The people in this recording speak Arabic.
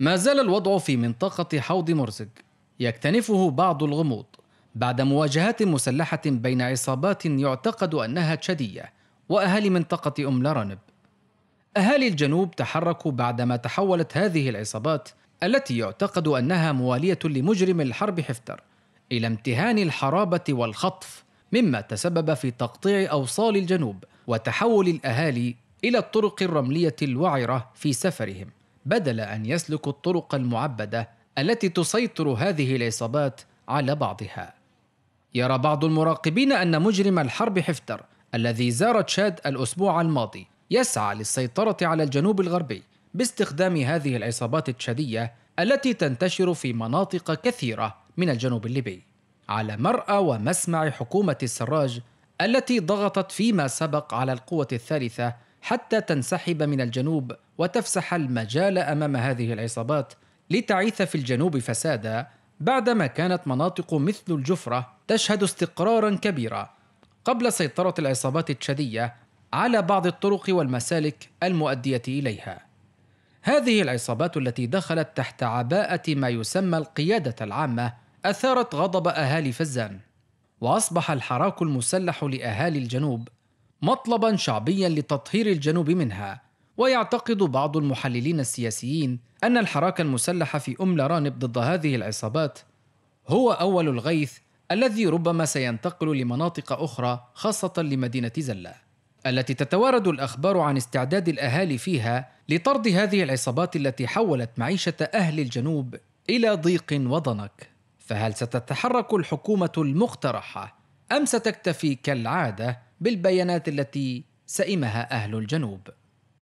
ما زال الوضع في منطقة حوض مرزق يكتنفه بعض الغموض بعد مواجهات مسلحة بين عصابات يعتقد أنها تشادية وأهالي منطقة أم لرنب أهالي الجنوب تحركوا بعدما تحولت هذه العصابات التي يعتقد أنها موالية لمجرم الحرب حفتر إلى امتهان الحرابة والخطف مما تسبب في تقطيع أوصال الجنوب وتحول الأهالي إلى الطرق الرملية الوعرة في سفرهم بدل ان يسلكوا الطرق المعبده التي تسيطر هذه العصابات على بعضها يرى بعض المراقبين ان مجرم الحرب حفتر الذي زار تشاد الاسبوع الماضي يسعى للسيطره على الجنوب الغربي باستخدام هذه العصابات التشاديه التي تنتشر في مناطق كثيره من الجنوب الليبي على مرأى ومسمع حكومة السراج التي ضغطت فيما سبق على القوة الثالثة حتى تنسحب من الجنوب وتفسح المجال امام هذه العصابات لتعيث في الجنوب فسادا بعدما كانت مناطق مثل الجفره تشهد استقرارا كبيرا قبل سيطره العصابات التشاديه على بعض الطرق والمسالك المؤديه اليها هذه العصابات التي دخلت تحت عباءه ما يسمى القياده العامه اثارت غضب اهالي فزان واصبح الحراك المسلح لاهالي الجنوب مطلبا شعبيا لتطهير الجنوب منها ويعتقد بعض المحللين السياسيين ان الحراك المسلح في ام لرانب ضد هذه العصابات هو اول الغيث الذي ربما سينتقل لمناطق اخرى خاصه لمدينه زله التي تتوارد الاخبار عن استعداد الاهالي فيها لطرد هذه العصابات التي حولت معيشه اهل الجنوب الى ضيق وضنك فهل ستتحرك الحكومه المقترحه ام ستكتفي كالعاده بالبيانات التي سئمها اهل الجنوب